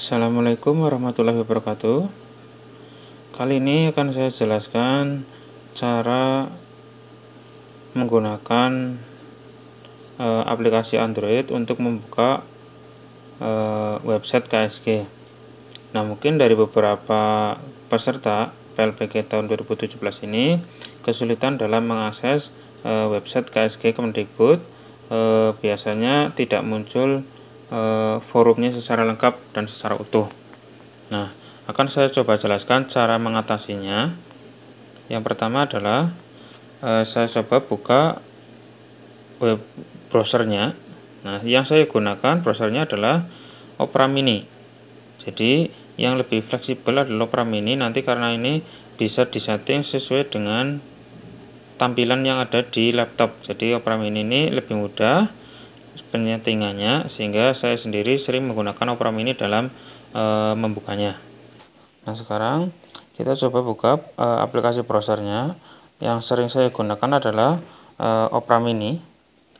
Assalamualaikum warahmatullahi wabarakatuh. Kali ini akan saya jelaskan cara menggunakan e, aplikasi Android untuk membuka e, website KSG. Nah, mungkin dari beberapa peserta PLPG tahun 2017 ini kesulitan dalam mengakses e, website KSG Kemendikbud e, biasanya tidak muncul Eh, forumnya secara lengkap dan secara utuh. Nah, akan saya coba jelaskan cara mengatasinya. Yang pertama adalah eh, saya coba buka web browsernya. Nah, yang saya gunakan browsernya adalah Opera Mini. Jadi, yang lebih fleksibel adalah Opera Mini nanti karena ini bisa disetting sesuai dengan tampilan yang ada di laptop. Jadi, Opera Mini ini lebih mudah penyetingannya sehingga saya sendiri sering menggunakan opera mini dalam e, membukanya nah sekarang kita coba buka e, aplikasi browsernya yang sering saya gunakan adalah e, opera mini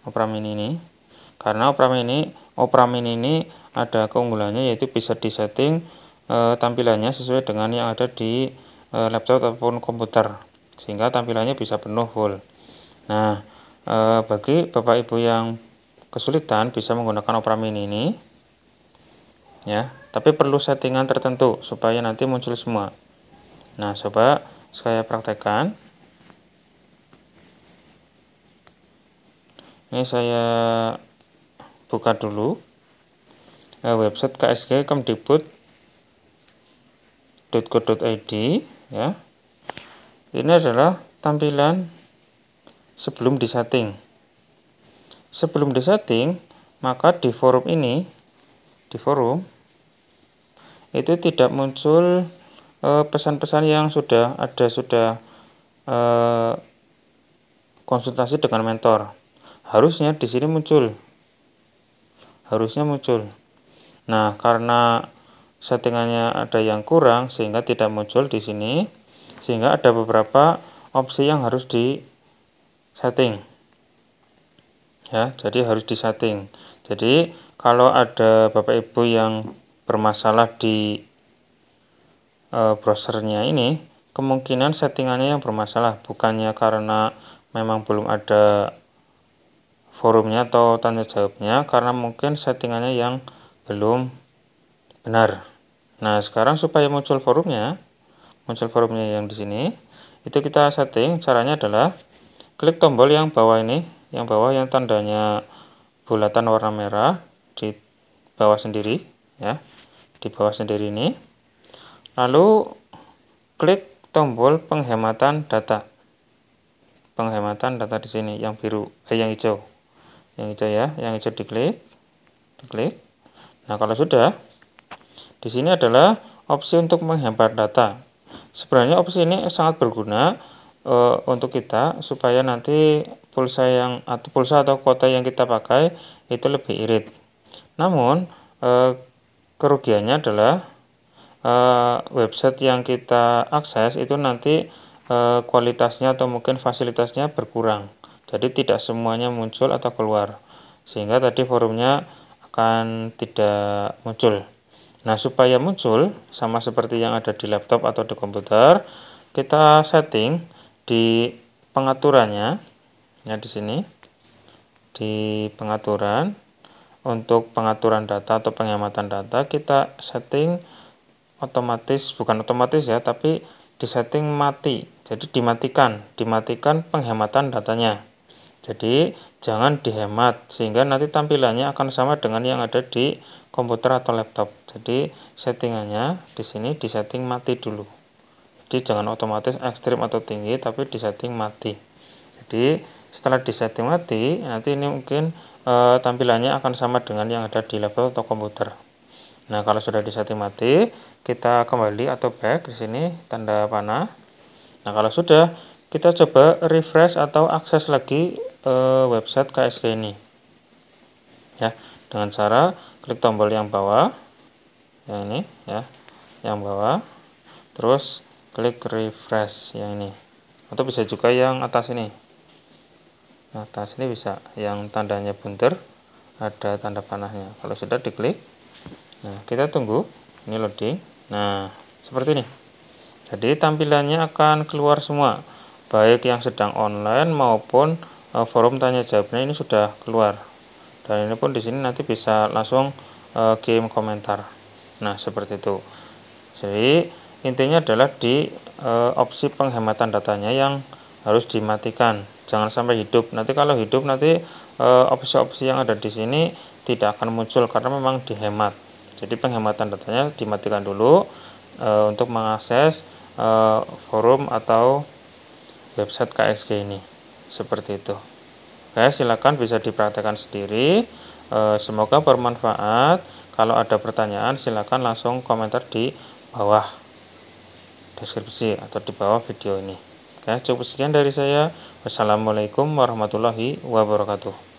opera mini ini karena opera mini opera mini ini ada keunggulannya yaitu bisa disetting e, tampilannya sesuai dengan yang ada di e, laptop ataupun komputer sehingga tampilannya bisa penuh full nah bagi bapak ibu yang kesulitan bisa menggunakan Opera Mini ini ya tapi perlu settingan tertentu supaya nanti muncul semua nah coba saya praktekkan ini saya buka dulu eh, website KSG kemdikbud.go.id ya ini adalah tampilan sebelum disetting sebelum disetting, maka di forum ini, di forum, itu tidak muncul eh, pesan-pesan yang sudah ada sudah eh, konsultasi dengan mentor. Harusnya di sini muncul. Harusnya muncul. Nah, karena settingannya ada yang kurang sehingga tidak muncul di sini, sehingga ada beberapa opsi yang harus di setting ya jadi harus disetting jadi kalau ada bapak ibu yang bermasalah di e, browsernya ini kemungkinan settingannya yang bermasalah bukannya karena memang belum ada forumnya atau tanda jawabnya karena mungkin settingannya yang belum benar nah sekarang supaya muncul forumnya muncul forumnya yang di sini itu kita setting caranya adalah klik tombol yang bawah ini yang bawah yang tandanya bulatan warna merah di bawah sendiri ya di bawah sendiri ini lalu klik tombol penghematan data penghematan data di sini yang biru eh yang hijau yang hijau ya yang hijau diklik diklik nah kalau sudah di sini adalah opsi untuk menghemat data sebenarnya opsi ini sangat berguna e, untuk kita supaya nanti pulsa yang atau pulsa atau kuota yang kita pakai itu lebih irit. Namun eh, kerugiannya adalah eh, website yang kita akses itu nanti eh, kualitasnya atau mungkin fasilitasnya berkurang. Jadi tidak semuanya muncul atau keluar. Sehingga tadi forumnya akan tidak muncul. Nah, supaya muncul sama seperti yang ada di laptop atau di komputer, kita setting di pengaturannya ya di sini di pengaturan untuk pengaturan data atau penghematan data kita setting otomatis bukan otomatis ya tapi disetting mati jadi dimatikan dimatikan penghematan datanya jadi jangan dihemat sehingga nanti tampilannya akan sama dengan yang ada di komputer atau laptop jadi settingannya di sini disetting mati dulu jadi jangan otomatis ekstrim atau tinggi tapi disetting mati jadi setelah disetting mati nanti ini mungkin e, tampilannya akan sama dengan yang ada di level atau komputer nah kalau sudah disetting mati kita kembali atau back di sini tanda panah nah kalau sudah kita coba refresh atau akses lagi e, website KSK ini ya dengan cara klik tombol yang bawah yang ini ya yang bawah terus klik refresh yang ini atau bisa juga yang atas ini Nah, tas ini bisa yang tandanya bunter, ada tanda panahnya. Kalau sudah diklik, nah kita tunggu, ini loading. Nah, seperti ini. Jadi tampilannya akan keluar semua, baik yang sedang online maupun uh, forum tanya jawabnya ini sudah keluar. Dan ini pun di sini nanti bisa langsung uh, eh, game komentar. Nah, seperti itu. Jadi intinya adalah di uh, opsi penghematan datanya yang harus dimatikan jangan sampai hidup nanti kalau hidup nanti eh, opsi-opsi yang ada di sini tidak akan muncul karena memang dihemat jadi penghematan datanya dimatikan dulu eh, untuk mengakses eh, forum atau website KSG ini seperti itu Oke, silakan bisa dipraktekkan sendiri. Semoga bermanfaat. Kalau ada pertanyaan, silakan langsung komentar di bawah deskripsi atau di bawah video ini. Ya, cukup sekian dari saya. Wassalamualaikum warahmatullahi wabarakatuh.